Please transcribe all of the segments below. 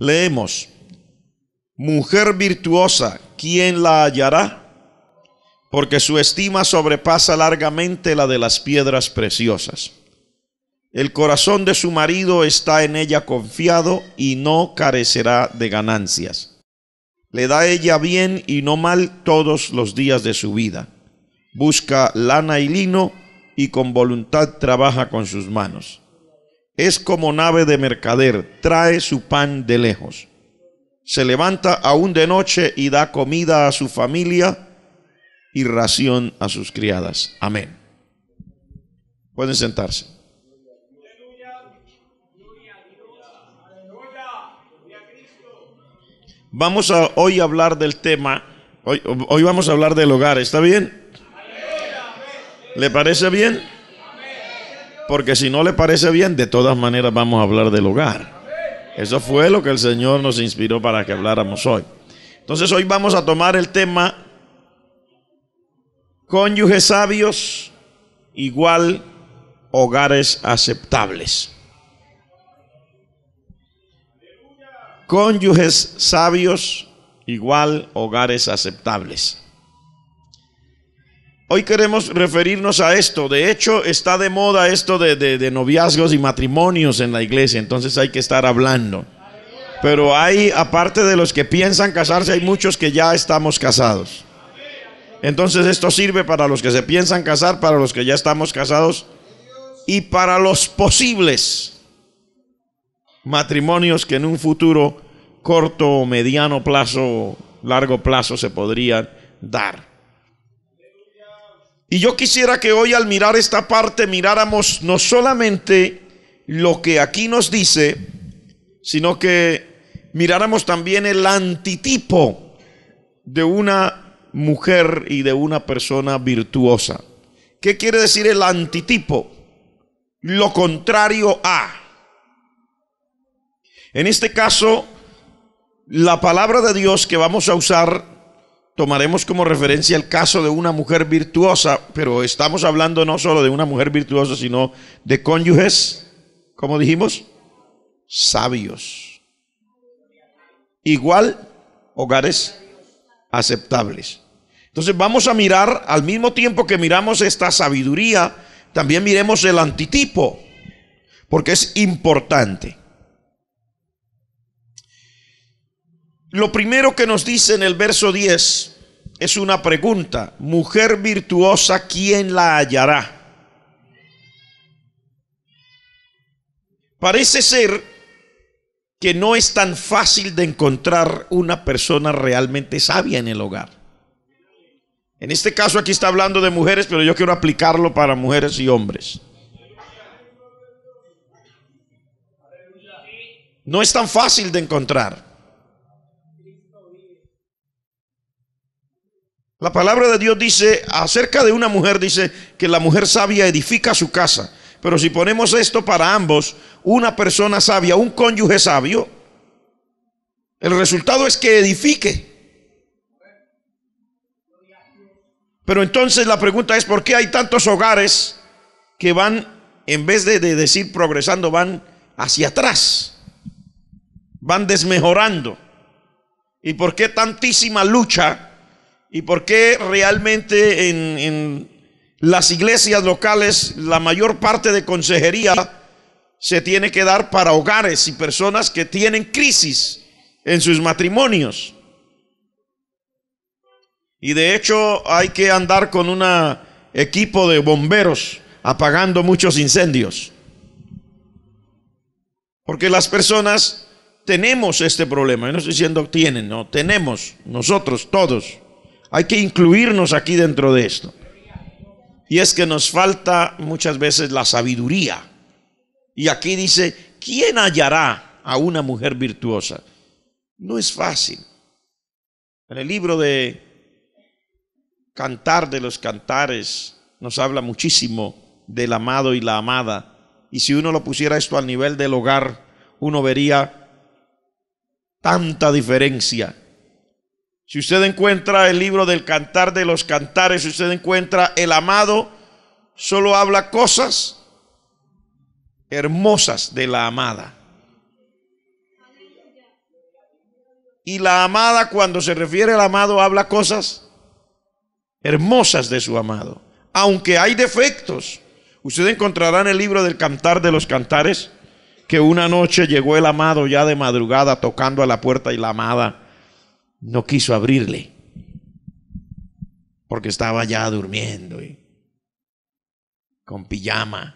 Leemos, mujer virtuosa, ¿quién la hallará? Porque su estima sobrepasa largamente la de las piedras preciosas. El corazón de su marido está en ella confiado y no carecerá de ganancias. Le da ella bien y no mal todos los días de su vida. Busca lana y lino y con voluntad trabaja con sus manos. Es como nave de mercader, trae su pan de lejos. Se levanta aún de noche y da comida a su familia y ración a sus criadas. Amén. Pueden sentarse. Vamos a hoy hablar del tema, hoy, hoy vamos a hablar del hogar, ¿está bien? ¿Le parece bien? Porque si no le parece bien, de todas maneras vamos a hablar del hogar. Eso fue lo que el Señor nos inspiró para que habláramos hoy. Entonces hoy vamos a tomar el tema cónyuges sabios igual hogares aceptables. Cónyuges sabios igual hogares aceptables. Hoy queremos referirnos a esto. De hecho, está de moda esto de, noviazgos y matrimonios en la iglesia, entonces hay que estar hablando. Pero hay, aparte de los que piensan casarse, hay muchos que ya estamos casados. Entonces esto sirve para los que se piensan casar, para los que ya estamos casados y para los posibles matrimonios que en un futuro corto, mediano plazo, largo plazo se podrían dar. Y yo quisiera que hoy al mirar esta parte miráramos no solamente lo que aquí nos dice, sino que miráramos también el antitipo de una mujer y de una persona virtuosa. ¿Qué quiere decir el antitipo? Lo contrario a. En este caso, la palabra de Dios que vamos a usar tomaremos como referencia el caso de una mujer virtuosa, pero estamos hablando no solo de una mujer virtuosa, sino de cónyuges, como dijimos, sabios. Igual, hogares aceptables. Entonces vamos a mirar, al mismo tiempo que miramos esta sabiduría, también miremos el antitipo, porque es importante. Lo primero que nos dice en el verso 10 es una pregunta. Mujer virtuosa, ¿quién la hallará? Parece ser que no es tan fácil de encontrar una persona realmente sabia en el hogar. En este caso aquí está hablando de mujeres, pero yo quiero aplicarlo para mujeres y hombres. No es tan fácil de encontrar. La palabra de Dios dice acerca de una mujer, dice que la mujer sabia edifica su casa. Pero si ponemos esto para ambos, una persona sabia, un cónyuge sabio, el resultado es que edifique. Pero entonces la pregunta es, ¿por qué hay tantos hogares que van, en vez de, decir progresando, van hacia atrás? Van desmejorando. ¿Y por qué tantísima lucha? y por qué realmente en, las iglesias locales la mayor parte de consejería se tiene que dar para hogares y personas que tienen crisis en sus matrimonios. Y de hecho hay que andar con un equipo de bomberos apagando muchos incendios. Porque las personas tenemos este problema. Yo no estoy diciendo tienen, no, tenemos nosotros todos. Hay que incluirnos aquí dentro de esto. Y es que nos falta muchas veces la sabiduría. Y aquí dice, ¿quién hallará a una mujer virtuosa? No es fácil. En el libro de Cantar de los Cantares nos habla muchísimo del amado y la amada. Y si uno lo pusiera esto al nivel del hogar, uno vería tanta diferencia si usted encuentra el libro del Cantar de los Cantares, si usted encuentra el amado, solo habla cosas hermosas de la amada. Y la amada, cuando se refiere al amado, habla cosas hermosas de su amado. Aunque hay defectos. Usted encontrará en el libro del Cantar de los Cantares que una noche llegó el amado ya de madrugada tocando a la puerta y la amada no quiso abrirle, porque estaba ya durmiendo y con pijama.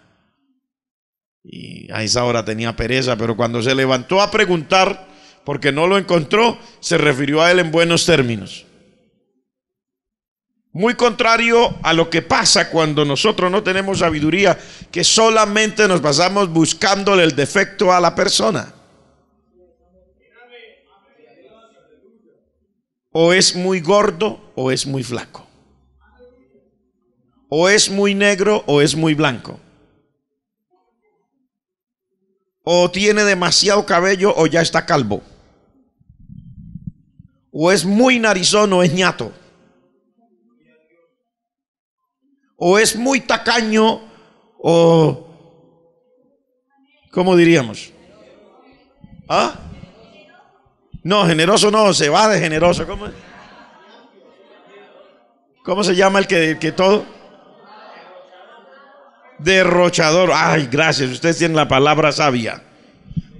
Y a esa hora tenía pereza, pero cuando se levantó a preguntar, porque no lo encontró, se refirió a él en buenos términos. Muy contrario a lo que pasa cuando nosotros no tenemos sabiduría, que solamente nos pasamos buscándole el defecto a la persona. o es muy gordo o es muy flaco. O es muy negro o es muy blanco. O tiene demasiado cabello o ya está calvo. O es muy narizón o es ñato. O es muy tacaño o... ¿Cómo diríamos? ¿Ah? No, generoso no, se va de generoso. ¿Cómo, ¿Cómo se llama el que, que todo? Derrochador. Ay, gracias, ustedes tienen la palabra sabia.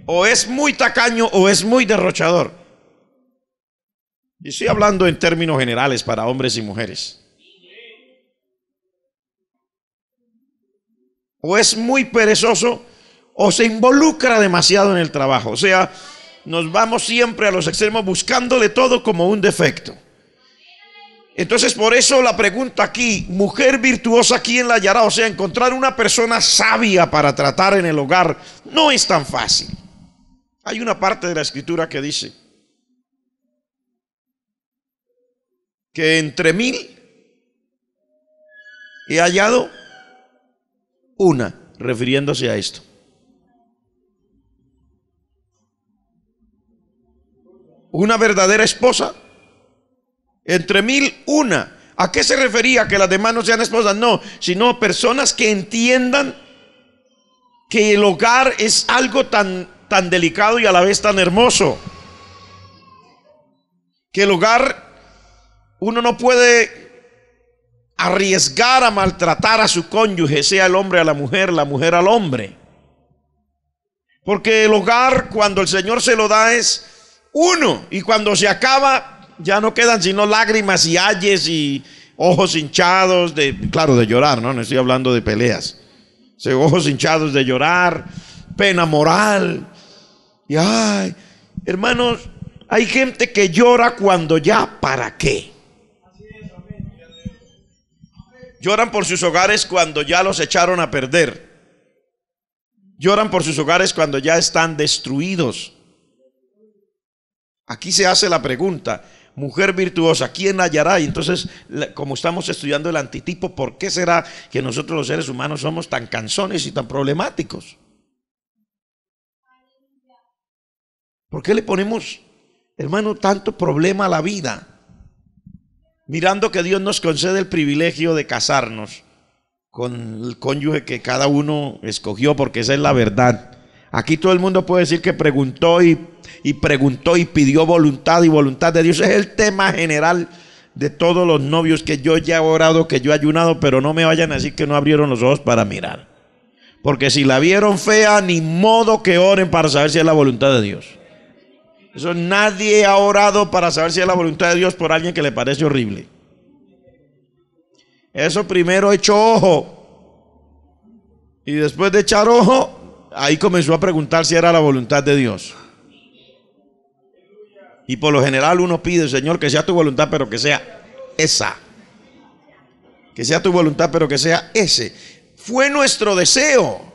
O es muy tacaño o es muy derrochador. Y estoy hablando en términos generales para hombres y mujeres. O es muy perezoso o se involucra demasiado en el trabajo. O sea, nos vamos siempre a los extremos Buscándole todo como un defecto. Entonces por eso la pregunta aquí, mujer virtuosa, aquí en la hallará? O sea, encontrar una persona sabia para tratar en el hogar no es tan fácil. Hay una parte de la escritura que dice que entre mil he hallado una, refiriéndose a esto. una verdadera esposa? Entre mil una. ¿A qué se refería que las demás no sean esposas? No, sino personas que entiendan que el hogar es algo tan, tan delicado y a la vez tan hermoso. Que el hogar uno no puede arriesgar a maltratar a su cónyuge, sea el hombre a la mujer, la mujer al hombre. Porque el hogar, cuando el Señor se lo da, es uno. Y cuando se acaba, ya no quedan sino lágrimas y ayes y ojos hinchados de, claro, de llorar, ¿no? No estoy hablando de peleas. ojos hinchados de llorar, pena moral. Y ay, hermanos, hay gente que llora cuando ya para qué. Lloran por sus hogares cuando ya los echaron a perder. Lloran por sus hogares cuando ya están destruidos Aquí se hace la pregunta, mujer virtuosa, ¿quién hallará? Y entonces, como estamos estudiando el antitipo, ¿por qué será que nosotros los seres humanos somos tan canzones y tan problemáticos? ¿Por qué le ponemos, hermano, tanto problema a la vida? Mirando que Dios nos concede el privilegio de casarnos con el cónyuge que cada uno escogió, porque esa es la verdad. Aquí todo el mundo puede decir que preguntó y, preguntó y pidió voluntad y voluntad de Dios. Es el tema general de todos los novios que yo ya he orado, que yo he ayunado, pero no me vayan a decir que no abrieron los ojos para mirar. Porque si la vieron fea, ni modo que oren para saber si es la voluntad de Dios. Eso nadie ha orado para saber si es la voluntad de Dios por alguien que le parece horrible. Eso primero echó ojo. Y después de echar ojo, ahí comenzó a preguntar si era la voluntad de Dios. Y por lo general uno pide, Señor, que sea tu voluntad, pero que sea esa. Que sea tu voluntad, pero que sea ese. Fue nuestro deseo.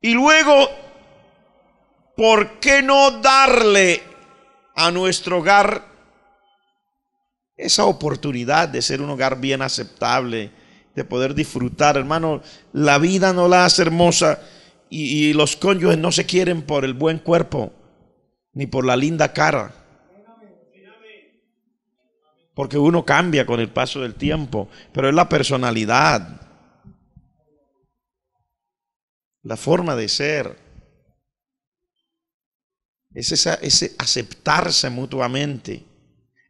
Y luego, ¿por qué no darle a nuestro hogar esa oportunidad de ser un hogar bien aceptable? de poder disfrutar. Hermano, la vida no la hace hermosa y, los cónyuges no se quieren por el buen cuerpo ni por la linda cara. Porque uno cambia con el paso del tiempo, pero es la personalidad, la forma de ser. Es ese aceptarse mutuamente.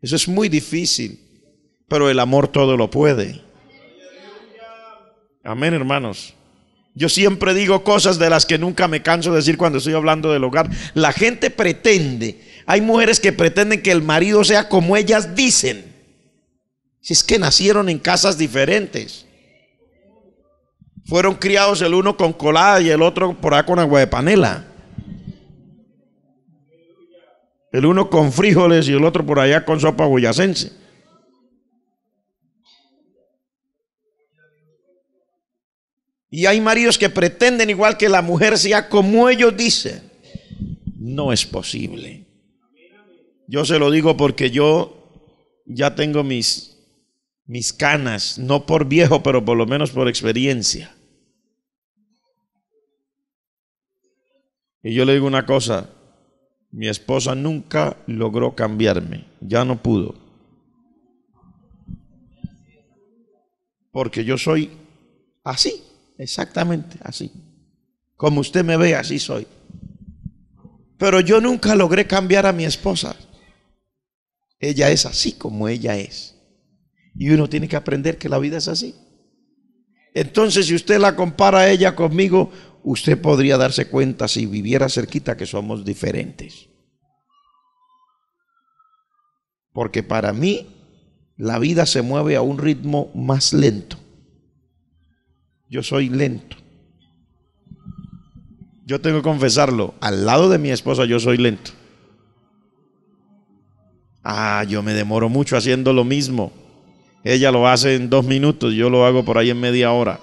Eso es muy difícil, pero el amor todo lo puede. Amén, hermanos. Yo siempre digo cosas de las que nunca me canso de decir cuando estoy hablando del hogar. La gente pretende, hay mujeres que pretenden que el marido sea como ellas dicen. Si es que nacieron en casas diferentes. Fueron criados el uno con colada y el otro por allá con agua de panela. El uno con frijoles y el otro por allá con sopa boyacense. Y hay maridos que pretenden igual que la mujer sea como ellos dicen. No es posible. Yo se lo digo porque yo ya tengo mis, mis canas, no por viejo, pero por lo menos por experiencia. Y yo le digo una cosa, mi esposa nunca logró cambiarme, ya no pudo. Porque yo soy así. Exactamente así. Como usted me ve, así soy. Pero yo nunca logré cambiar a mi esposa. Ella es así como ella es. Y uno tiene que aprender que la vida es así. Entonces, si usted la compara a ella conmigo, usted podría darse cuenta si viviera cerquita que somos diferentes. Porque para mí, la vida se mueve a un ritmo más lento yo soy lento. Yo tengo que confesarlo, al lado de mi esposa yo soy lento. Ah, yo me demoro mucho haciendo lo mismo. Ella lo hace en dos minutos, yo lo hago por ahí en media hora.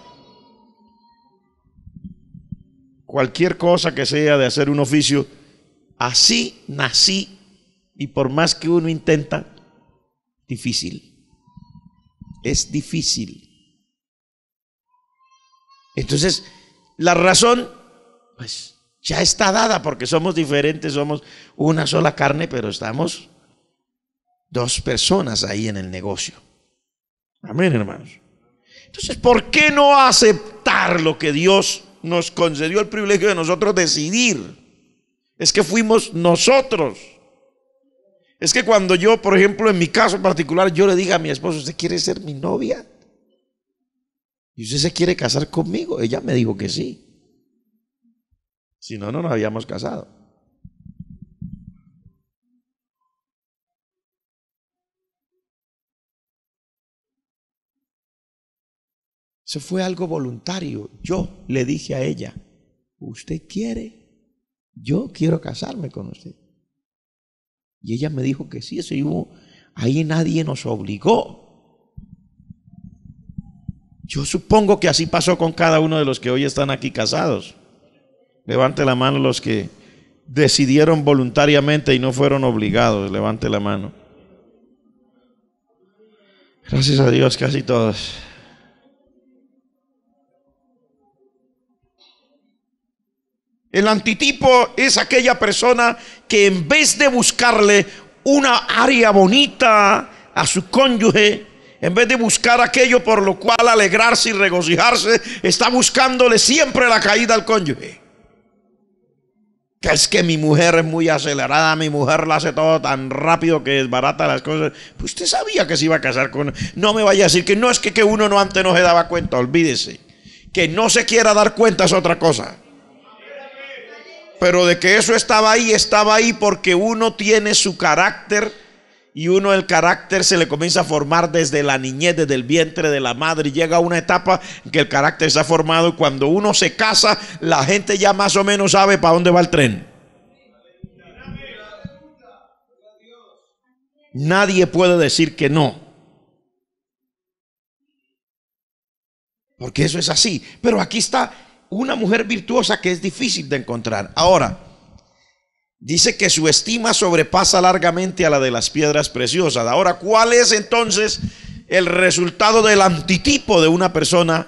Cualquier cosa que sea de hacer un oficio, así nací y por más que uno intenta, difícil. Es difícil. Entonces, la razón, pues ya está dada, porque somos diferentes, somos una sola carne, pero estamos dos personas ahí en el negocio. Amén, hermanos. Entonces, ¿por qué no aceptar lo que Dios nos concedió el privilegio de nosotros decidir? Es que fuimos nosotros. Es que cuando yo, por ejemplo, en mi caso particular, yo le diga a mi esposo, ¿usted quiere ser mi novia? usted se quiere casar conmigo? Ella me dijo que sí. Si no, no nos habíamos casado. Eso fue algo voluntario. Yo le dije a ella, usted quiere, yo quiero casarme con usted. Y ella me dijo que sí, eso hubo, ahí nadie nos obligó. Yo supongo que así pasó con cada uno de los que hoy están aquí casados. Levante la mano los que decidieron voluntariamente y no fueron obligados. Levante la mano. Gracias a Dios, casi todos. El antitipo es aquella persona que en vez de buscarle una área bonita a su cónyuge, en vez de buscar aquello por lo cual alegrarse y regocijarse, está buscándole siempre la caída al cónyuge. Que es que mi mujer es muy acelerada, mi mujer la hace todo tan rápido que desbarata las cosas. Pues usted sabía que se iba a casar con... No me vaya a decir que no es que, que uno no antes no se daba cuenta, olvídese. Que no se quiera dar cuenta es otra cosa. Pero de que eso estaba ahí, estaba ahí porque uno tiene su carácter y uno el carácter se le comienza a formar desde la niñez, desde el vientre de la madre. Y llega a una etapa en que el carácter se ha formado y cuando uno se casa, la gente ya más o menos sabe para dónde va el tren. Nadie puede decir que no. Porque eso es así. Pero aquí está una mujer virtuosa que es difícil de encontrar. Ahora, Dice que su estima sobrepasa largamente a la de las piedras preciosas. Ahora, ¿cuál es entonces el resultado del antitipo de una persona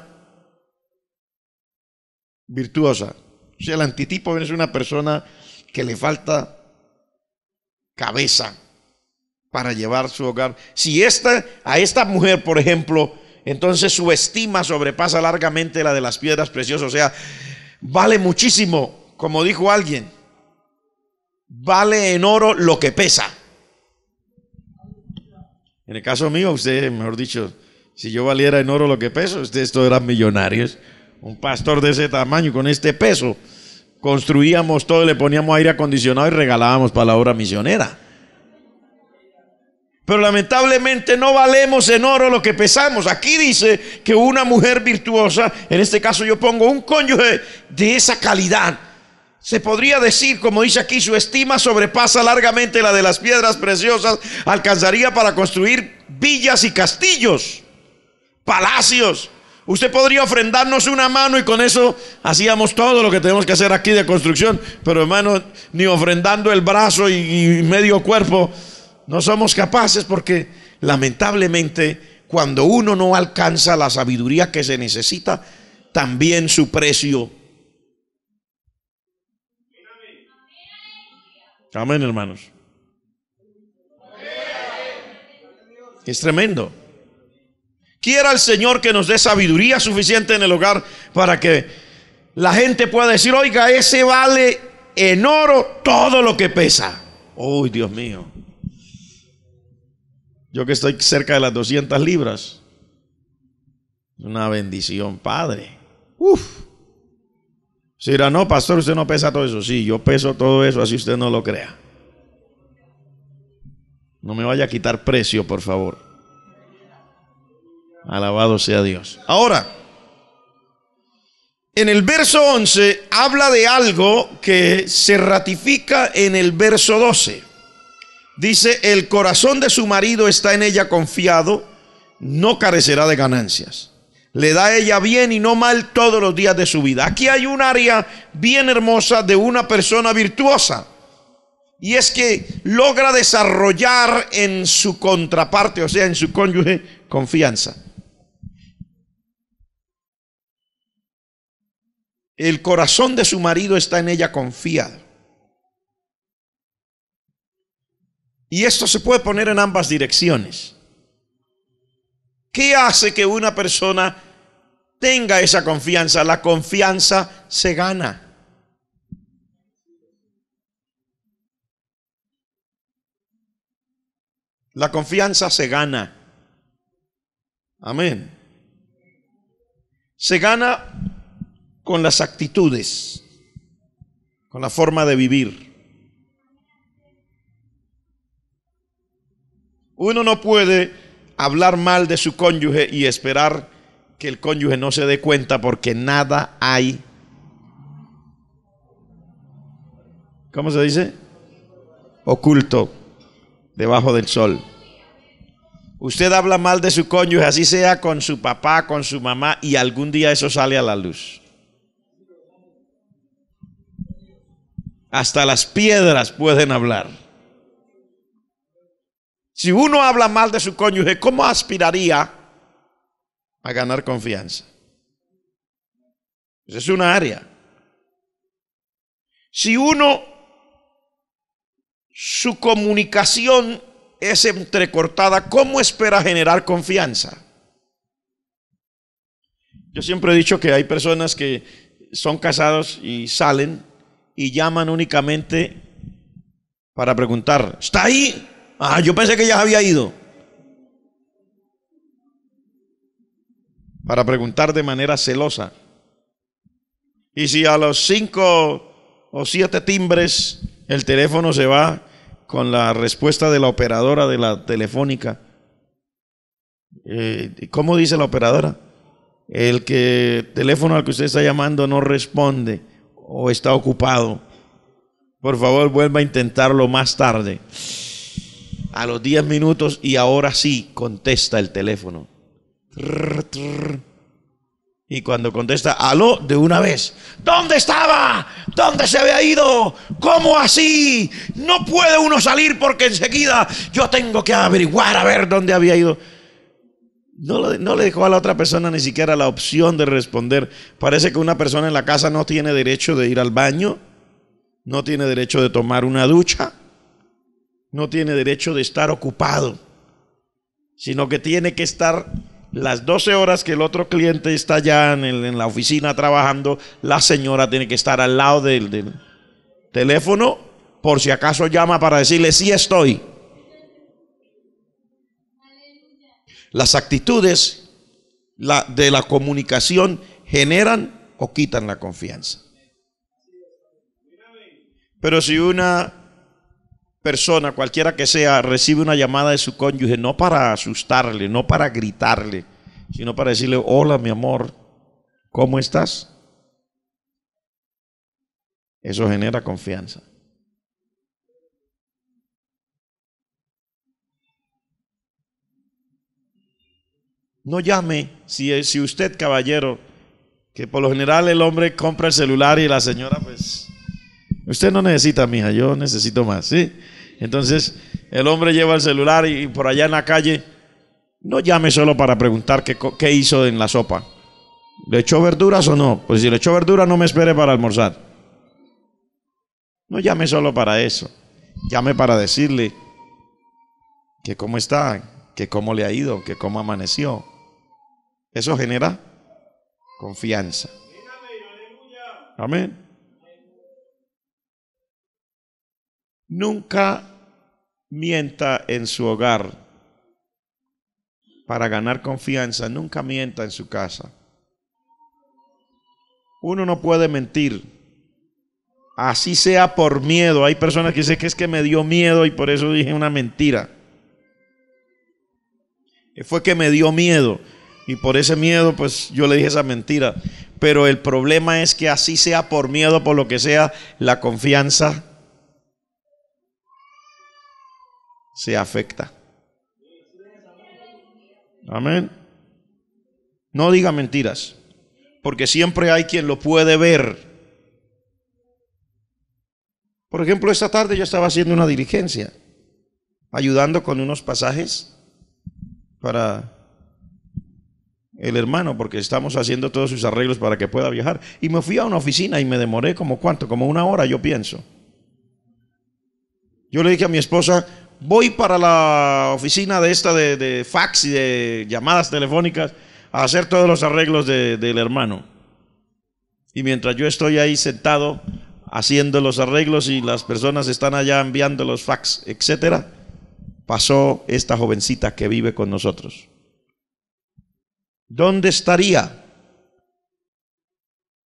virtuosa? O sea, el antitipo es una persona que le falta cabeza para llevar su hogar. Si esta, a esta mujer, por ejemplo, entonces su estima sobrepasa largamente la de las piedras preciosas. O sea, vale muchísimo, como dijo alguien vale en oro lo que pesa. En el caso mío, usted mejor dicho, si yo valiera en oro lo que peso, ustedes esto eran millonarios. Un pastor de ese tamaño, con este peso, construíamos todo, le poníamos aire acondicionado y regalábamos para la obra misionera. Pero lamentablemente no valemos en oro lo que pesamos. Aquí dice que una mujer virtuosa, en este caso yo pongo un cónyuge de esa calidad, se podría decir, como dice aquí, su estima sobrepasa largamente la de las piedras preciosas, alcanzaría para construir villas y castillos, palacios. Usted podría ofrendarnos una mano y con eso hacíamos todo lo que tenemos que hacer aquí de construcción, pero hermano, ni ofrendando el brazo y, medio cuerpo, no somos capaces porque lamentablemente cuando uno no alcanza la sabiduría que se necesita, también su precio Amén, hermanos. Es tremendo. Quiera el Señor que nos dé sabiduría suficiente en el hogar para que la gente pueda decir, oiga, ese vale en oro todo lo que pesa. Uy, Dios mío. Yo que estoy cerca de las 200 libras. Una bendición, Padre. Uf. Si dirá, no, pastor, usted no pesa todo eso. Sí, yo peso todo eso, así usted no lo crea. No me vaya a quitar precio, por favor. Alabado sea Dios. Ahora, en el verso 11 habla de algo que se ratifica en el verso 12. Dice, el corazón de su marido está en ella confiado, no carecerá de ganancias le da ella bien y no mal todos los días de su vida. Aquí hay un área bien hermosa de una persona virtuosa. Y es que logra desarrollar en su contraparte, o sea, en su cónyuge, confianza. El corazón de su marido está en ella confiado. Y esto se puede poner en ambas direcciones. ¿Qué hace que una persona Tenga esa confianza. La confianza se gana. La confianza se gana. Amén. Se gana con las actitudes, con la forma de vivir. Uno no puede hablar mal de su cónyuge y esperar que el cónyuge no se dé cuenta porque nada hay. ¿Cómo se dice? Oculto debajo del sol. Usted habla mal de su cónyuge, así sea con su papá, con su mamá, y algún día eso sale a la luz. Hasta las piedras pueden hablar. Si uno habla mal de su cónyuge, ¿cómo aspiraría a ganar confianza. Esa pues es una área. Si uno, su comunicación es entrecortada, ¿cómo espera generar confianza? Yo siempre he dicho que hay personas que son casados y salen y llaman únicamente para preguntar, ¿está ahí? Ah, yo pensé que ya había ido. para preguntar de manera celosa. Y si a los cinco o siete timbres el teléfono se va con la respuesta de la operadora de la telefónica, eh, ¿cómo dice la operadora? El que teléfono al que usted está llamando no responde o está ocupado. Por favor, vuelva a intentarlo más tarde. A los 10 minutos y ahora sí contesta el teléfono. Y cuando contesta, aló, de una vez, ¿dónde estaba? ¿Dónde se había ido? ¿Cómo así? No puede uno salir porque enseguida yo tengo que averiguar a ver dónde había ido. No, no, le dejó a la otra persona ni siquiera la opción de responder. Parece que una persona en la casa no tiene derecho de ir al baño, no tiene derecho de tomar una ducha, no tiene derecho de estar ocupado, sino que tiene que estar las 12 horas que el otro cliente está ya en, la oficina trabajando, la señora tiene que estar al lado del, teléfono por si acaso llama para decirle, sí estoy. Las actitudes de la comunicación generan o quitan la confianza. Pero si una persona, cualquiera que sea, recibe una llamada de su cónyuge, no para asustarle, no para gritarle, sino para decirle, hola mi amor, ¿cómo estás? Eso genera confianza. No llame si, si usted, caballero, que por lo general el hombre compra el celular y la señora, pues, usted no necesita, mija, yo necesito más, ¿sí? Entonces, el hombre lleva el celular y, por allá en la calle, no llame solo para preguntar qué, qué hizo en la sopa. ¿Le echó verduras o no? Pues si le echó verduras, no me espere para almorzar. No llame solo para eso. Llame para decirle que cómo está, que cómo le ha ido, que cómo amaneció. Eso genera confianza. Amén. Nunca mienta en su hogar para ganar confianza, nunca mienta en su casa. Uno no puede mentir, así sea por miedo. Hay personas que dicen que es que me dio miedo y por eso dije una mentira. Fue que me dio miedo y por ese miedo pues yo le dije esa mentira. Pero el problema es que así sea por miedo, por lo que sea, la confianza se afecta. Amén. No diga mentiras, porque siempre hay quien lo puede ver. Por ejemplo, esta tarde yo estaba haciendo una diligencia, ayudando con unos pasajes para el hermano, porque estamos haciendo todos sus arreglos para que pueda viajar. Y me fui a una oficina y me demoré como cuánto, como una hora, yo pienso. Yo le dije a mi esposa, voy para la oficina de esta de, fax y de llamadas telefónicas a hacer todos los arreglos del hermano. Y mientras yo estoy ahí sentado haciendo los arreglos y las personas están allá enviando los fax, etcétera, pasó esta jovencita que vive con nosotros. ¿Dónde estaría?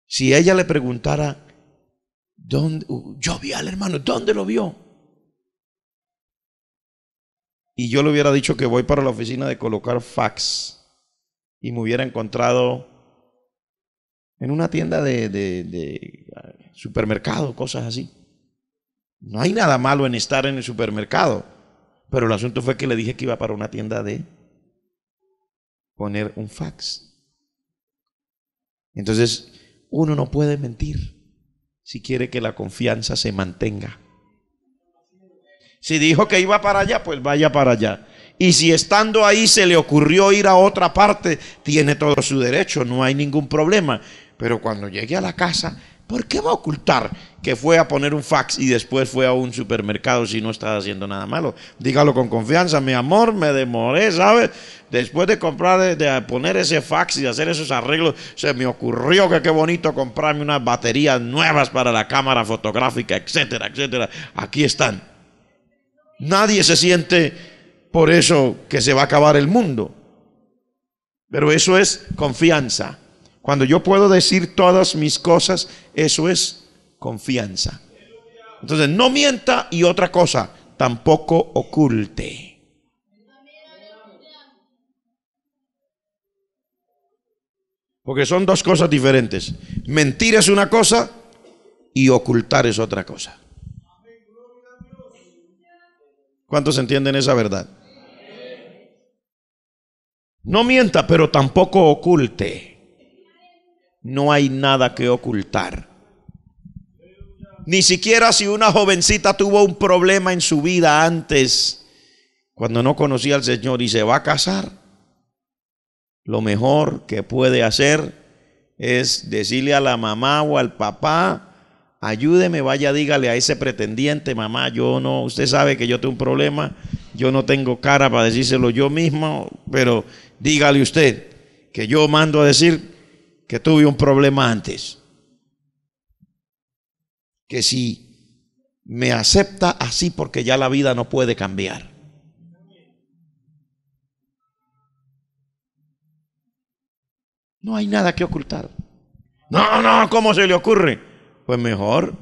Si ella le preguntara, ¿dónde? yo vi al hermano, ¿dónde lo vio? y yo le hubiera dicho que voy para la oficina de colocar fax y me hubiera encontrado en una tienda de, ah, supermercado, cosas así. No hay nada malo en estar en el supermercado, pero el asunto fue que le dije que iba para una tienda de poner un fax. Entonces, uno no puede mentir si quiere que la confianza se mantenga. Si dijo que iba para allá, pues vaya para allá. Y si estando ahí se le ocurrió ir a otra parte, tiene todo su derecho, no hay ningún problema. Pero cuando llegué a la casa, ¿por qué va a ocultar que fue a poner un fax y después fue a un supermercado si no estaba haciendo nada malo? Dígalo con confianza, mi amor, me demoré, ¿sabes? Después de comprar, de poner ese fax y hacer esos arreglos, se me ocurrió que qué bonito comprarme unas baterías nuevas para la cámara fotográfica, etcétera, etcétera. Aquí están. Nadie se siente por eso que se va a acabar el mundo. Pero eso es confianza. Cuando yo puedo decir todas mis cosas, eso es confianza. Entonces, no mienta y otra cosa, tampoco oculte. Porque son dos cosas diferentes. Mentir es una cosa y ocultar es otra cosa. ¿Cuántos entienden esa verdad? No mienta, pero tampoco oculte. No hay nada que ocultar. Ni siquiera si una jovencita tuvo un problema en su vida antes, cuando no conocía al Señor y se va a casar, lo mejor que puede hacer es decirle a la mamá o al papá, ayúdeme, vaya, dígale a ese pretendiente, mamá, yo no, usted sabe que yo tengo un problema, yo no tengo cara para decírselo yo mismo, pero dígale usted que yo mando a decir que tuve un problema antes. Que si me acepta así porque ya la vida no puede cambiar. No hay nada que ocultar. No, no, ¿cómo se le ocurre? pues mejor.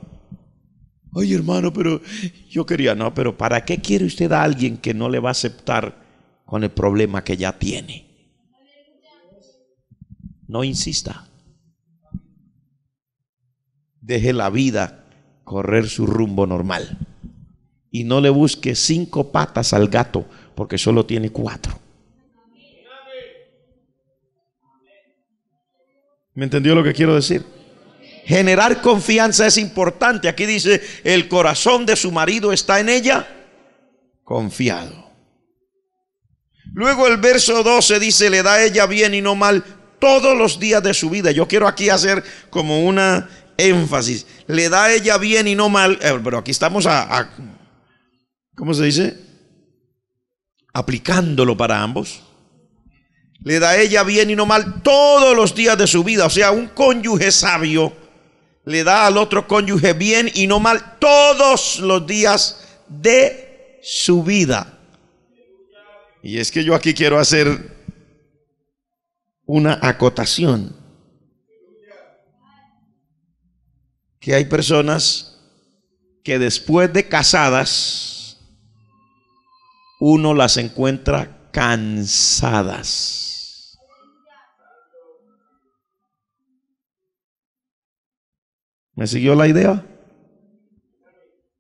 Oye, hermano, pero yo quería, no, pero ¿para qué quiere usted a alguien que no le va a aceptar con el problema que ya tiene? No insista. Deje la vida correr su rumbo normal. Y no le busque cinco patas al gato, porque solo tiene cuatro. ¿Me entendió lo que quiero decir? Generar confianza es importante. Aquí dice, el corazón de su marido está en ella confiado. Luego el verso 12 dice, le da ella bien y no mal todos los días de su vida. Yo quiero aquí hacer como una énfasis. Le da ella bien y no mal, eh, pero aquí estamos a, a, ¿cómo se dice? Aplicándolo para ambos. Le da ella bien y no mal todos los días de su vida. O sea, un cónyuge sabio le da al otro cónyuge bien y no mal todos los días de su vida. Y es que yo aquí quiero hacer una acotación. Que hay personas que después de casadas, uno las encuentra cansadas. ¿Me siguió la idea?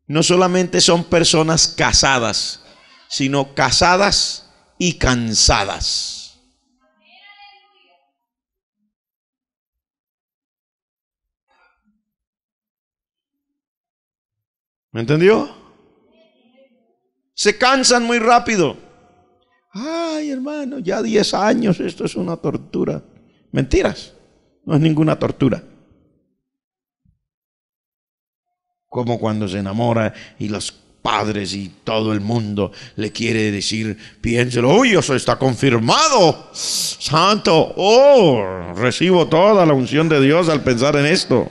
No solamente son personas casadas, sino casadas y cansadas. ¿Me entendió? Se cansan muy rápido. Ay, hermano, ya 10 años, esto es una tortura. Mentiras, no es ninguna tortura. como cuando se enamora y los padres y todo el mundo le quiere decir, piénselo, uy, eso está confirmado, santo, oh, recibo toda la unción de Dios al pensar en esto.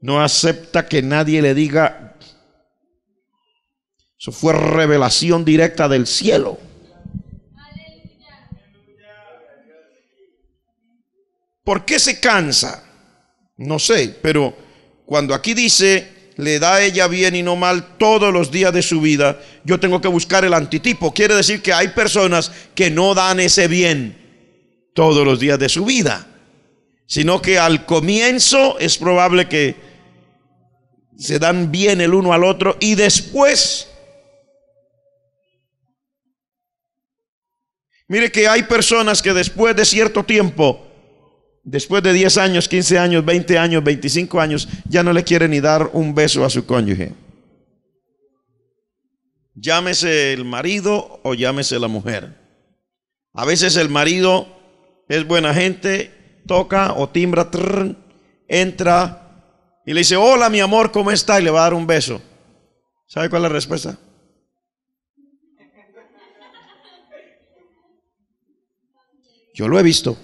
No acepta que nadie le diga, eso fue revelación directa del cielo. ¿Por qué se cansa? No sé, pero cuando aquí dice, le da ella bien y no mal todos los días de su vida, yo tengo que buscar el antitipo. Quiere decir que hay personas que no dan ese bien todos los días de su vida, sino que al comienzo es probable que se dan bien el uno al otro y después... Mire que hay personas que después de cierto tiempo Después de 10 años, 15 años, 20 años, 25 años, ya no le quiere ni dar un beso a su cónyuge. Llámese el marido o llámese la mujer. A veces el marido es buena gente, toca o timbra, entra y le dice, hola mi amor, ¿cómo está? Y le va a dar un beso. ¿Sabe cuál es la respuesta? Yo lo he visto.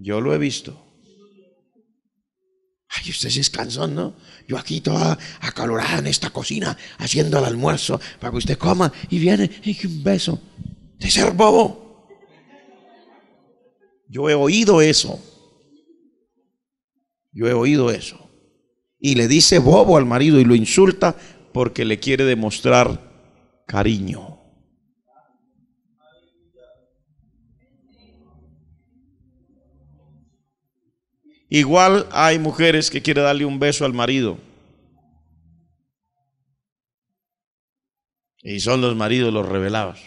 Yo lo he visto. Ay, usted es cansón, ¿no? Yo aquí toda acalorada en esta cocina, haciendo el almuerzo para que usted coma y viene y un beso. De ser bobo. Yo he oído eso. Yo he oído eso. Y le dice bobo al marido y lo insulta porque le quiere demostrar cariño. Igual hay mujeres que quieren darle un beso al marido. Y son los maridos los revelados.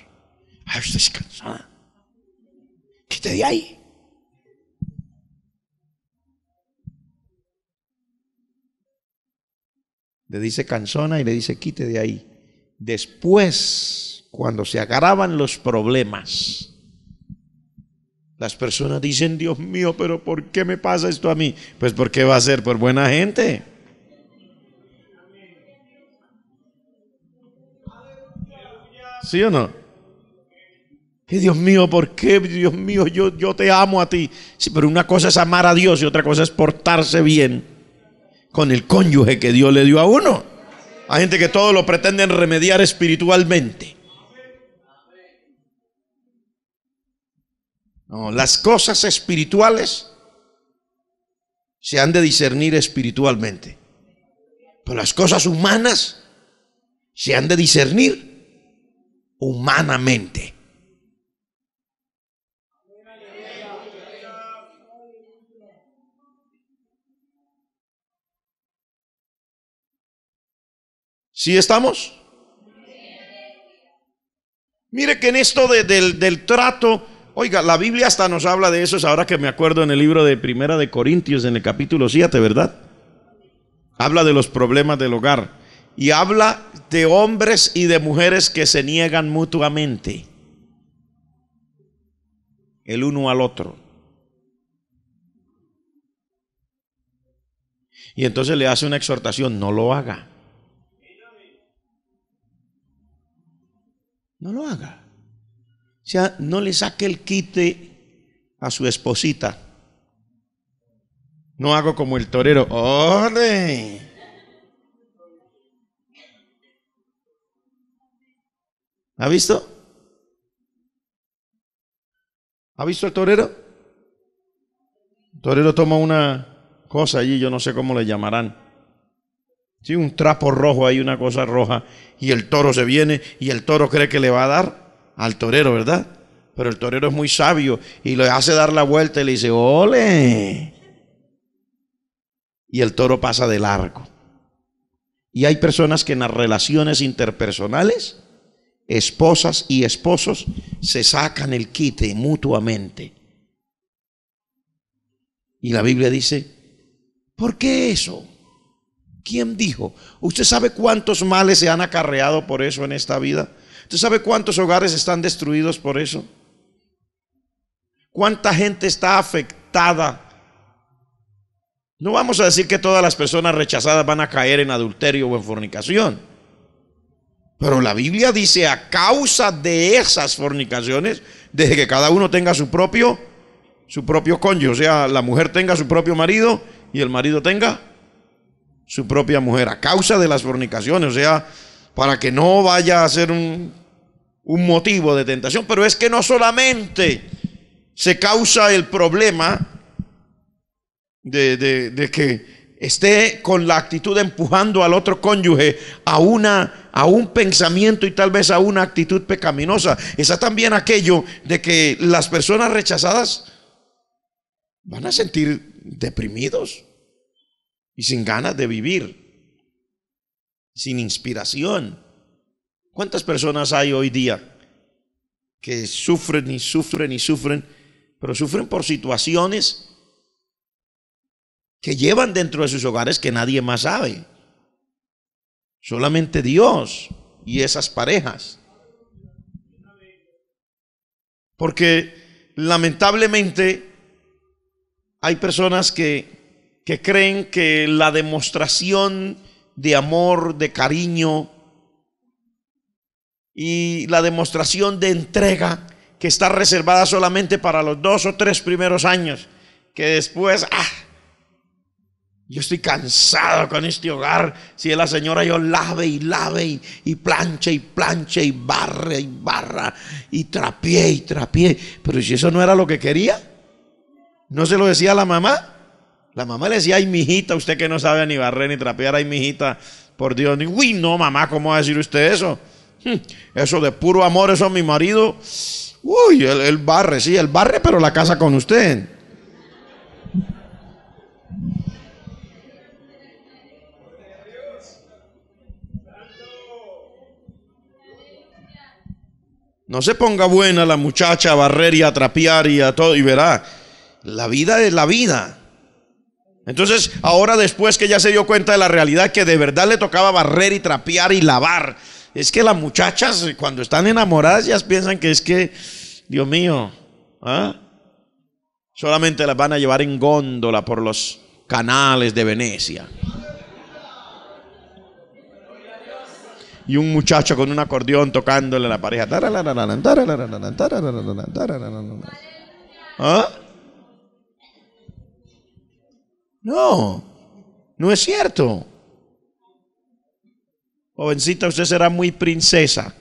Ay, usted es cansada. Quite de ahí. Le dice cansona y le dice quite de ahí. Después, cuando se agravan los problemas, las personas dicen, Dios mío, pero ¿por qué me pasa esto a mí? Pues porque va a ser por buena gente. ¿Sí o no? Y Dios mío, ¿por qué? Dios mío, yo, yo te amo a ti. Sí, pero una cosa es amar a Dios y otra cosa es portarse bien con el cónyuge que Dios le dio a uno. Hay gente que todo lo pretenden remediar espiritualmente. las cosas espirituales se han de discernir espiritualmente. Pero las cosas humanas se han de discernir humanamente. ¿Sí estamos? Mire que en esto del, del trato Oiga, la Biblia hasta nos habla de eso, es ahora que me acuerdo en el libro de Primera de Corintios, en el capítulo 7, ¿verdad? Habla de los problemas del hogar y habla de hombres y de mujeres que se niegan mutuamente el uno al otro. Y entonces le hace una exhortación, no lo haga. No lo haga sea, no le saque el quite a su esposita. No hago como el torero. ¡Orden! ¿Ha visto? ¿Ha visto el torero? El torero toma una cosa allí, yo no sé cómo le llamarán. Sí, un trapo rojo ahí, una cosa roja, y el toro se viene y el toro cree que le va a dar al torero, ¿verdad? Pero el torero es muy sabio y le hace dar la vuelta y le dice, ole. Y el toro pasa de largo. Y hay personas que en las relaciones interpersonales, esposas y esposos, se sacan el quite mutuamente. Y la Biblia dice, ¿por qué eso? ¿Quién dijo? ¿Usted sabe cuántos males se han acarreado por eso en esta vida? ¿Usted sabe cuántos hogares están destruidos por eso? ¿Cuánta gente está afectada? No vamos a decir que todas las personas rechazadas van a caer en adulterio o en fornicación. Pero la Biblia dice a causa de esas fornicaciones, desde que cada uno tenga su propio su propio cónyuge, o sea, la mujer tenga su propio marido y el marido tenga su propia mujer a causa de las fornicaciones, o sea, para que no vaya a ser un un motivo de tentación, pero es que no solamente se causa el problema de, que esté con la actitud empujando al otro cónyuge a, una, a un pensamiento y tal vez a una actitud pecaminosa. Está también aquello de que las personas rechazadas van a sentir deprimidos y sin ganas de vivir, sin inspiración. ¿Cuántas personas hay hoy día que sufren y sufren y sufren, pero sufren por situaciones que llevan dentro de sus hogares que nadie más sabe? Solamente Dios y esas parejas. Porque lamentablemente hay personas que, que creen que la demostración de amor, de cariño, y la demostración de entrega que está reservada solamente para los dos o tres primeros años, que después, ah, yo estoy cansado con este hogar. Si es la señora, yo lave y lave y, plancha planche y planche y barre y barra y trapié y trapié. Pero si eso no era lo que quería, no se lo decía a la mamá. La mamá le decía, ay, mijita, usted que no sabe ni barrer ni trapear, ay, mijita, por Dios. Uy, no, mamá, ¿cómo va a decir usted eso? Hmm. Eso de puro amor, eso mi marido. Uy, el, barre, sí, el barre, pero la casa con usted. No se ponga buena la muchacha a barrer y a trapear y a todo, y verá, la vida es la vida. Entonces, ahora después que ya se dio cuenta de la realidad que de verdad le tocaba barrer y trapear y lavar, es que las muchachas cuando están enamoradas ya piensan que es que, Dios mío, ¿ah? solamente las van a llevar en góndola por los canales de Venecia. Y un muchacho con un acordeón tocándole a la pareja. ¿Ah? No, no es cierto jovencita, usted será muy princesa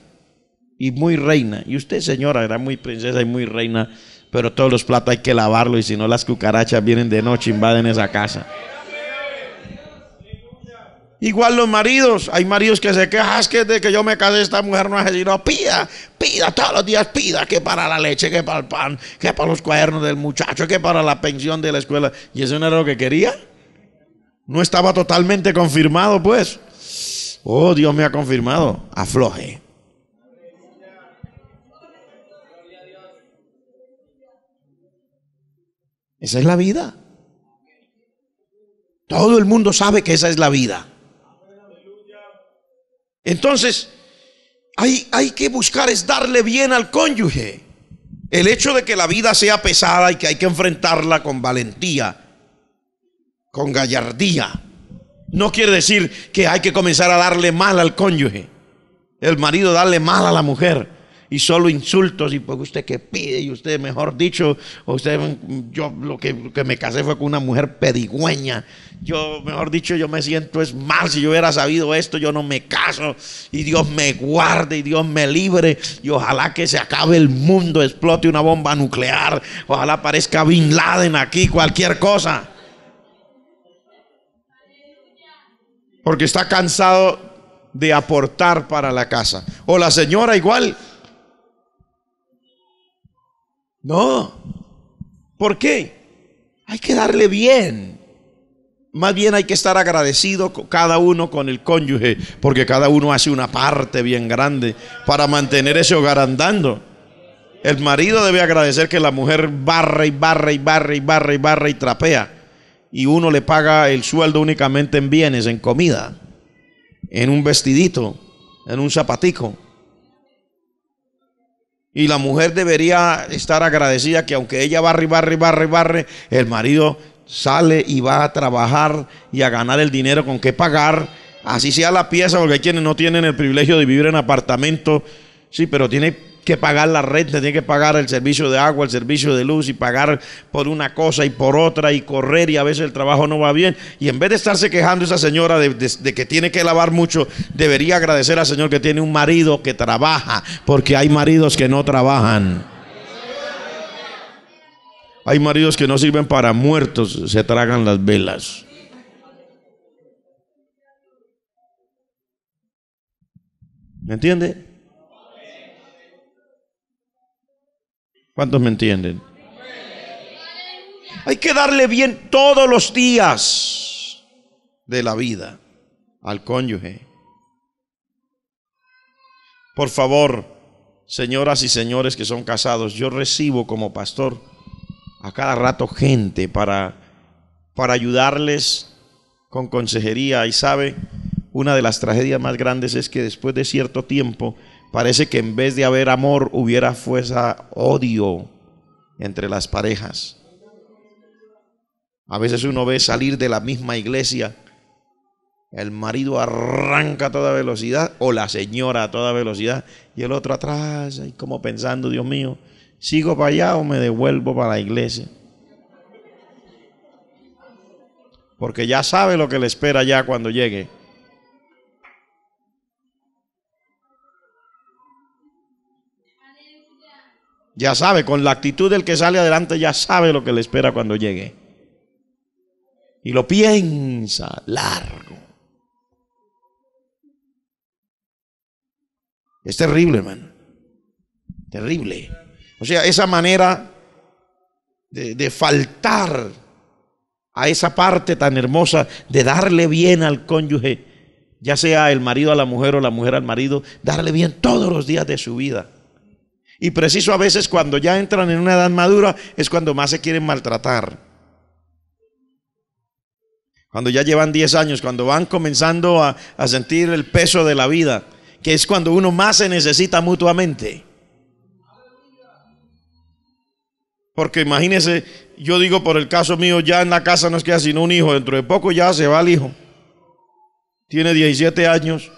y muy reina. Y usted, señora, era muy princesa y muy reina, pero todos los platos hay que lavarlo y si no las cucarachas vienen de noche, invaden esa casa. Igual los maridos, hay maridos que se quejan, ah, es que que yo me casé esta mujer no hace no pida, pida, todos los días pida, que para la leche, que para el pan, que para los cuadernos del muchacho, que para la pensión de la escuela. ¿Y eso no era lo que quería? No estaba totalmente confirmado, pues. Oh, Dios me ha confirmado. Afloje. Esa es la vida. Todo el mundo sabe que esa es la vida. Entonces, hay, hay, que buscar es darle bien al cónyuge. El hecho de que la vida sea pesada y que hay que enfrentarla con valentía, con gallardía, no quiere decir que hay que comenzar a darle mal al cónyuge, el marido darle mal a la mujer y solo insultos y porque usted que pide y usted, mejor dicho, usted, yo lo que, que me casé fue con una mujer pedigüeña. Yo, mejor dicho, yo me siento es mal, si yo hubiera sabido esto, yo no me caso y Dios me guarde y Dios me libre y ojalá que se acabe el mundo, explote una bomba nuclear, ojalá aparezca Bin Laden aquí, cualquier cosa. porque está cansado de aportar para la casa. O la señora igual. No. ¿Por qué? Hay que darle bien. Más bien hay que estar agradecido cada uno con el cónyuge, porque cada uno hace una parte bien grande para mantener ese hogar andando. El marido debe agradecer que la mujer barre y barra y barra y barra y barra y trapea y uno le paga el sueldo únicamente en bienes, en comida, en un vestidito, en un zapatico. Y la mujer debería estar agradecida que aunque ella barre, barre, barre, barre, el marido sale y va a trabajar y a ganar el dinero con que pagar, así sea la pieza, porque quienes no tienen el privilegio de vivir en apartamento, sí, pero tiene que pagar la renta, tiene que pagar el servicio de agua, el servicio de luz y pagar por una cosa y por otra y correr y a veces el trabajo no va bien. Y en vez de estarse quejando esa señora de, que tiene que lavar mucho, debería agradecer al Señor que tiene un marido que trabaja, porque hay maridos que no trabajan. Hay maridos que no sirven para muertos, se tragan las velas. ¿Me entiende? ¿Cuántos me entienden? Hay que darle bien todos los días de la vida al cónyuge. Por favor, señoras y señores que son casados, yo recibo como pastor a cada rato gente para, para ayudarles con consejería. Y sabe, una de las tragedias más grandes es que después de cierto tiempo Parece que en vez de haber amor hubiera fuerza odio entre las parejas. A veces uno ve salir de la misma iglesia, el marido arranca a toda velocidad o la señora a toda velocidad y el otro atrás, y como pensando, Dios mío, ¿sigo para allá o me devuelvo para la iglesia? Porque ya sabe lo que le espera ya cuando llegue. Ya sabe, con la actitud del que sale adelante, ya sabe lo que le espera cuando llegue. Y lo piensa largo. Es terrible, hermano. Terrible. O sea, esa manera de, de faltar a esa parte tan hermosa de darle bien al cónyuge, ya sea el marido a la mujer o la mujer al marido, darle bien todos los días de su vida. Y preciso a veces cuando ya entran en una edad madura es cuando más se quieren maltratar. Cuando ya llevan 10 años, cuando van comenzando a, sentir el peso de la vida, que es cuando uno más se necesita mutuamente. Porque imagínense, yo digo por el caso mío, ya en la casa no es queda sino un hijo, dentro de poco ya se va el hijo. Tiene 17 años.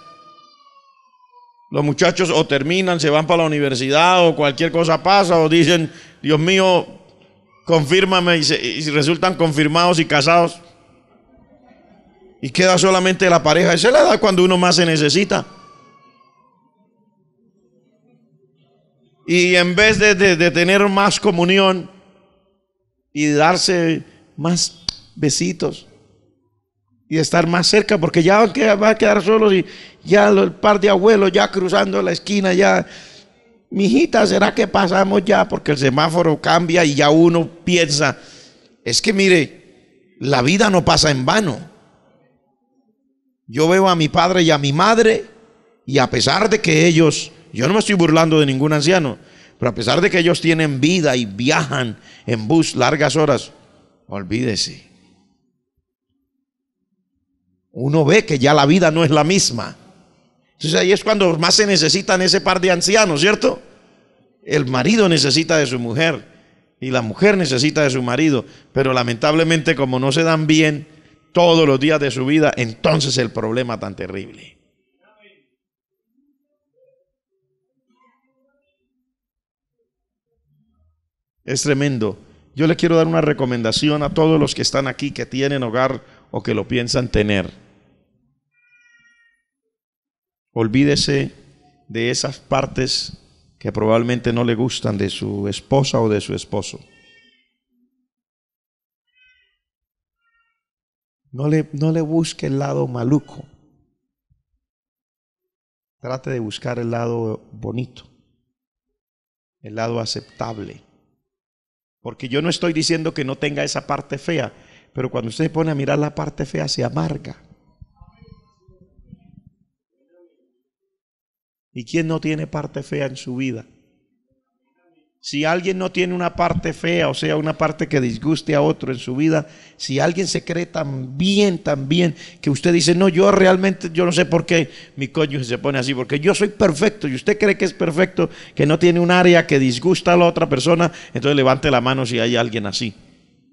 Los muchachos o terminan, se van para la universidad o cualquier cosa pasa o dicen, Dios mío, confírmame y, resultan confirmados y casados. Y queda solamente la pareja. Esa es la da cuando uno más se necesita. Y en vez de tener más comunión y darse más besitos, y estar más cerca, porque ya va a quedar solos y ya el par de abuelos ya cruzando la esquina, ya, hijita ¿será que pasamos ya? Porque el semáforo cambia y ya uno piensa, es que mire, la vida no pasa en vano. Yo veo a mi padre y a mi madre y a pesar de que ellos, yo no me estoy burlando de ningún anciano, pero a pesar de que ellos tienen vida y viajan en bus largas horas, olvídese uno ve que ya la vida no es la misma. Entonces ahí es cuando más se necesitan ese par de ancianos, ¿cierto? El marido necesita de su mujer y la mujer necesita de su marido, pero lamentablemente como no se dan bien todos los días de su vida, entonces el problema tan terrible. Es tremendo. Yo le quiero dar una recomendación a todos los que están aquí, que tienen hogar o que lo piensan tener. Olvídese de esas partes que probablemente no le gustan de su esposa o de su esposo. No le, busque el lado maluco. Trate de buscar el lado bonito, el lado aceptable. Porque yo no estoy diciendo que no tenga esa parte fea, pero cuando usted se pone a mirar la parte fea se amarga. ¿Y quién no tiene parte fea en su vida? Si alguien no tiene una parte fea, o sea, una parte que disguste a otro en su vida, si alguien se cree tan bien, tan bien, que usted dice, no, yo realmente, yo no sé por qué mi coño se pone así, porque yo soy perfecto y usted cree que es perfecto, que no tiene un área que disgusta a la otra persona, entonces levante la mano si hay alguien así,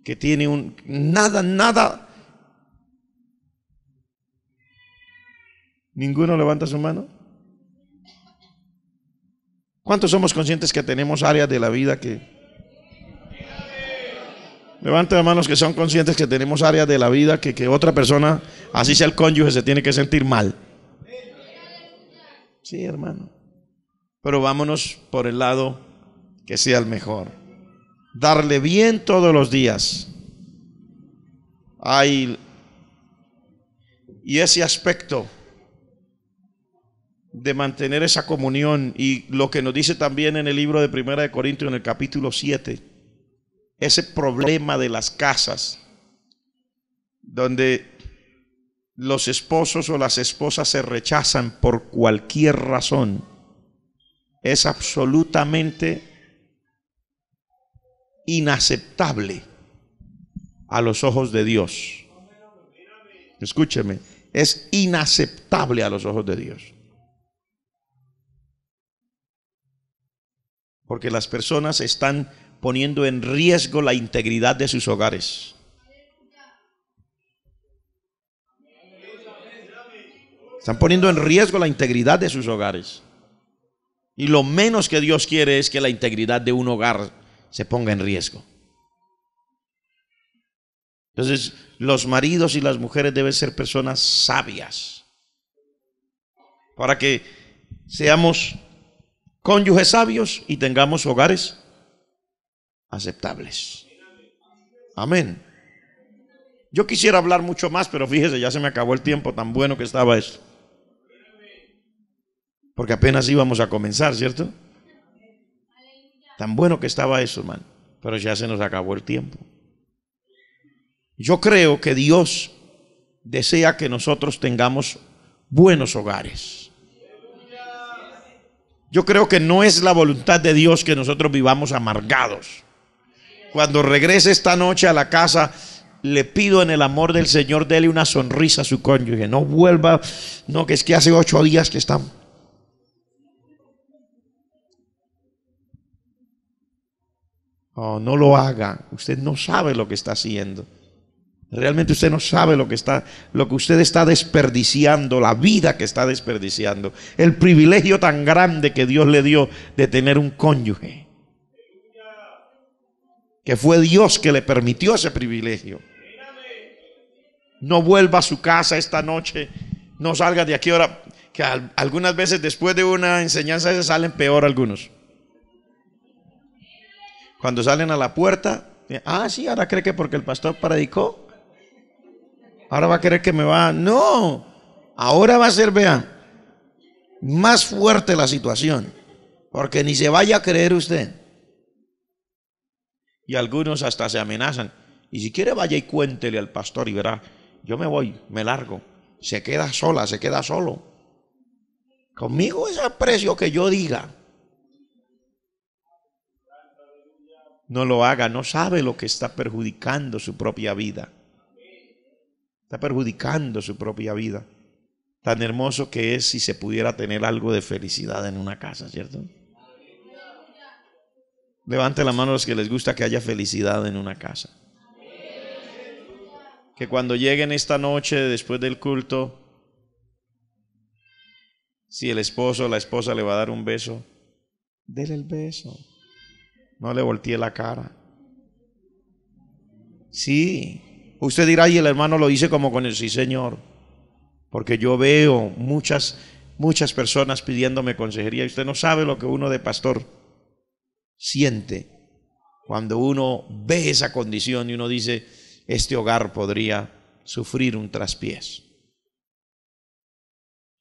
que tiene un, nada, nada. ¿Ninguno levanta su mano? ¿Cuántos somos conscientes que tenemos áreas de la vida que... Levanten las manos que son conscientes que tenemos áreas de la vida que, que otra persona, así sea el cónyuge, se tiene que sentir mal. Sí, hermano. Pero vámonos por el lado que sea el mejor. Darle bien todos los días. Hay, y ese aspecto de mantener esa comunión y lo que nos dice también en el libro de Primera de Corintios en el capítulo 7, ese problema de las casas, donde los esposos o las esposas se rechazan por cualquier razón, es absolutamente inaceptable a los ojos de Dios. Escúcheme, es inaceptable a los ojos de Dios. porque las personas están poniendo en riesgo la integridad de sus hogares. Están poniendo en riesgo la integridad de sus hogares. Y lo menos que Dios quiere es que la integridad de un hogar se ponga en riesgo. Entonces, los maridos y las mujeres deben ser personas sabias para que seamos cónyuges sabios y tengamos hogares aceptables. Amén. Yo quisiera hablar mucho más, pero fíjese, ya se me acabó el tiempo tan bueno que estaba eso, Porque apenas íbamos a comenzar, ¿cierto? Tan bueno que estaba eso, hermano. Pero ya se nos acabó el tiempo. Yo creo que Dios desea que nosotros tengamos buenos hogares. Yo creo que no es la voluntad de Dios que nosotros vivamos amargados. Cuando regrese esta noche a la casa, le pido en el amor del Señor, dele una sonrisa a su cónyuge. No vuelva, no, que es que hace ocho días que estamos. Oh, no lo haga. Usted no sabe lo que está haciendo. Realmente usted no sabe lo que está, lo que usted está desperdiciando, la vida que está desperdiciando, el privilegio tan grande que Dios le dio de tener un cónyuge. Que fue Dios que le permitió ese privilegio. No vuelva a su casa esta noche, no salga de aquí ahora, que algunas veces después de una enseñanza se salen peor algunos. Cuando salen a la puerta, eh, ah, sí, ahora cree que porque el pastor predicó, ahora va a querer que me va. No, ahora va a ser, vea, más fuerte la situación, porque ni se vaya a creer usted. Y algunos hasta se amenazan. Y si quiere vaya y cuéntele al pastor y verá, yo me voy, me largo. Se queda sola, se queda solo. Conmigo es aprecio que yo diga. No lo haga, no sabe lo que está perjudicando su propia vida. Está perjudicando su propia vida. Tan hermoso que es si se pudiera tener algo de felicidad en una casa, ¿cierto? Levante la mano a los que les gusta que haya felicidad en una casa. Que cuando lleguen esta noche después del culto, si el esposo o la esposa le va a dar un beso, déle el beso. No le voltee la cara. Sí, Usted dirá, y el hermano lo dice como con el sí, Señor. Porque yo veo muchas, muchas personas pidiéndome consejería. Y usted no sabe lo que uno de pastor siente cuando uno ve esa condición y uno dice, este hogar podría sufrir un traspiés.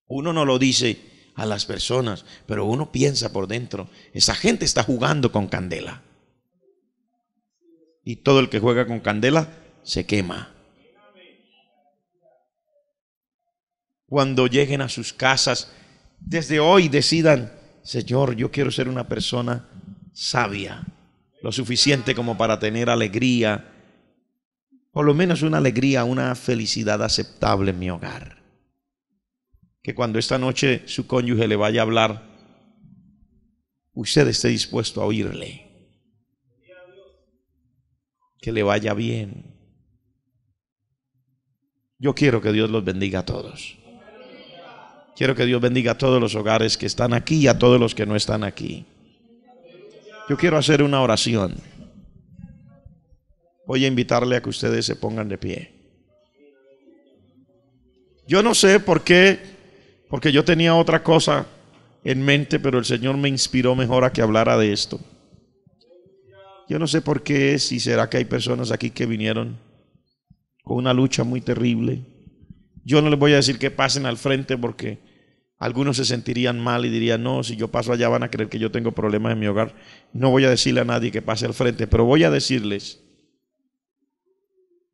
Uno no lo dice a las personas, pero uno piensa por dentro, esa gente está jugando con candela. Y todo el que juega con candela se quema. Cuando lleguen a sus casas, desde hoy decidan, Señor, yo quiero ser una persona sabia, lo suficiente como para tener alegría, por lo menos una alegría, una felicidad aceptable en mi hogar. Que cuando esta noche su cónyuge le vaya a hablar, usted esté dispuesto a oírle. Que le vaya bien. Yo quiero que Dios los bendiga a todos. Quiero que Dios bendiga a todos los hogares que están aquí y a todos los que no están aquí. Yo quiero hacer una oración. Voy a invitarle a que ustedes se pongan de pie. Yo no sé por qué, porque yo tenía otra cosa en mente, pero el Señor me inspiró mejor a que hablara de esto. Yo no sé por qué, si será que hay personas aquí que vinieron con una lucha muy terrible. Yo no les voy a decir que pasen al frente porque algunos se sentirían mal y dirían, no, si yo paso allá van a creer que yo tengo problemas en mi hogar. No voy a decirle a nadie que pase al frente, pero voy a decirles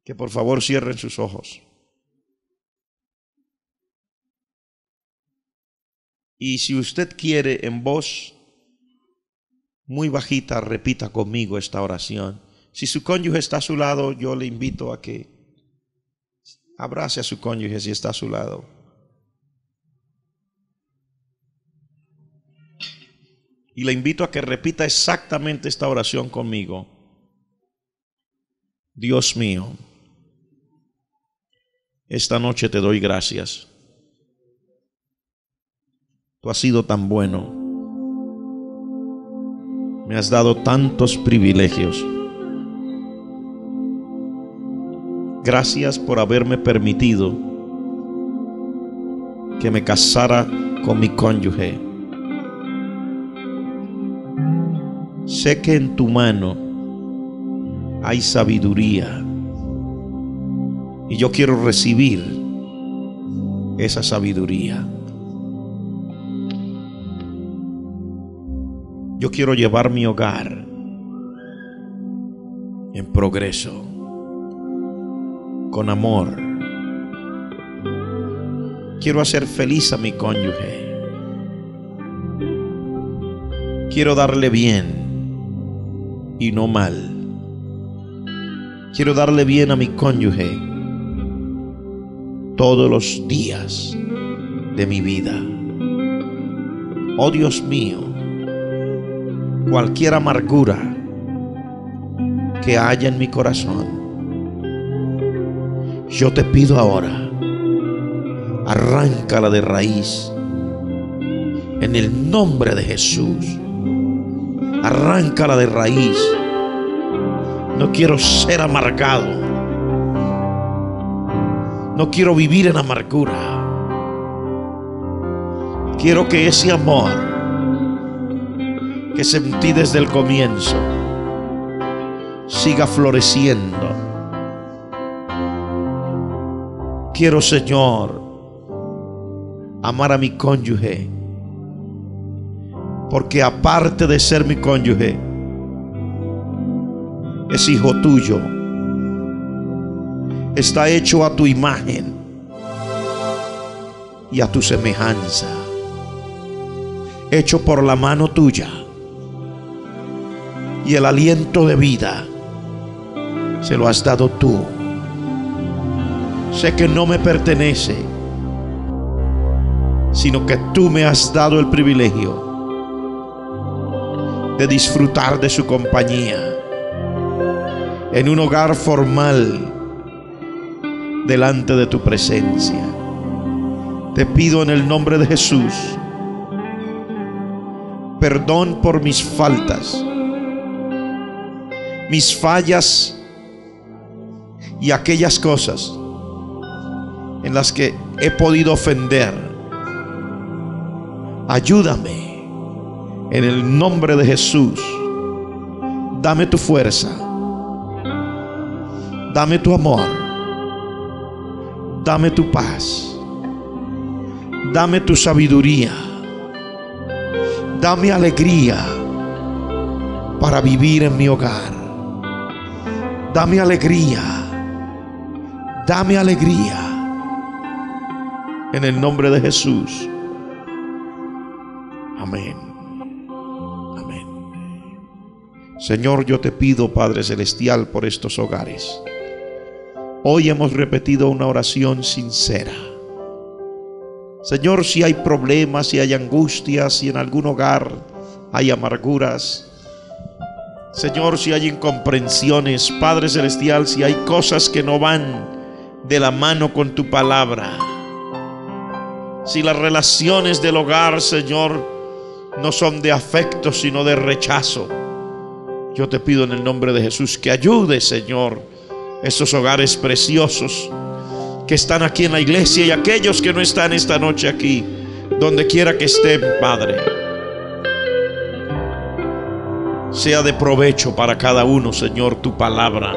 que por favor cierren sus ojos. Y si usted quiere en voz muy bajita, repita conmigo esta oración. Si su cónyuge está a su lado, yo le invito a que Abrace a su cónyuge si está a su lado. Y le invito a que repita exactamente esta oración conmigo. Dios mío, esta noche te doy gracias. Tú has sido tan bueno. Me has dado tantos privilegios. Gracias por haberme permitido que me casara con mi cónyuge. Sé que en tu mano hay sabiduría y yo quiero recibir esa sabiduría. Yo quiero llevar mi hogar en progreso con amor. Quiero hacer feliz a mi cónyuge. Quiero darle bien y no mal. Quiero darle bien a mi cónyuge todos los días de mi vida. Oh Dios mío, cualquier amargura que haya en mi corazón, yo te pido ahora, arráncala de raíz. En el nombre de Jesús, arráncala de raíz. No quiero ser amargado. No quiero vivir en amargura. Quiero que ese amor que sentí desde el comienzo siga floreciendo Quiero, Señor, amar a mi cónyuge. Porque aparte de ser mi cónyuge, es hijo tuyo. Está hecho a tu imagen y a tu semejanza. Hecho por la mano tuya. Y el aliento de vida se lo has dado tú sé que no me pertenece, sino que tú me has dado el privilegio de disfrutar de su compañía en un hogar formal delante de tu presencia. Te pido en el nombre de Jesús perdón por mis faltas, mis fallas y aquellas cosas en las que he podido ofender. Ayúdame en el nombre de Jesús. Dame tu fuerza. Dame tu amor. Dame tu paz. Dame tu sabiduría. Dame alegría para vivir en mi hogar. Dame alegría. Dame alegría en el nombre de Jesús. Amén. Amén. Señor, yo te pido, Padre Celestial, por estos hogares. Hoy hemos repetido una oración sincera. Señor, si hay problemas, si hay angustias, si en algún hogar hay amarguras, Señor, si hay incomprensiones, Padre Celestial, si hay cosas que no van de la mano con tu palabra. Si las relaciones del hogar, Señor, no son de afecto, sino de rechazo. Yo te pido en el nombre de Jesús que ayude, Señor, esos hogares preciosos que están aquí en la iglesia y aquellos que no están esta noche aquí, donde quiera que estén, Padre. Sea de provecho para cada uno, Señor, tu palabra.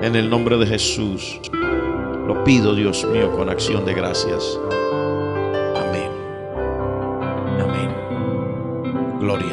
En el nombre de Jesús. Lo pido, Dios mío, con acción de gracias. gloria.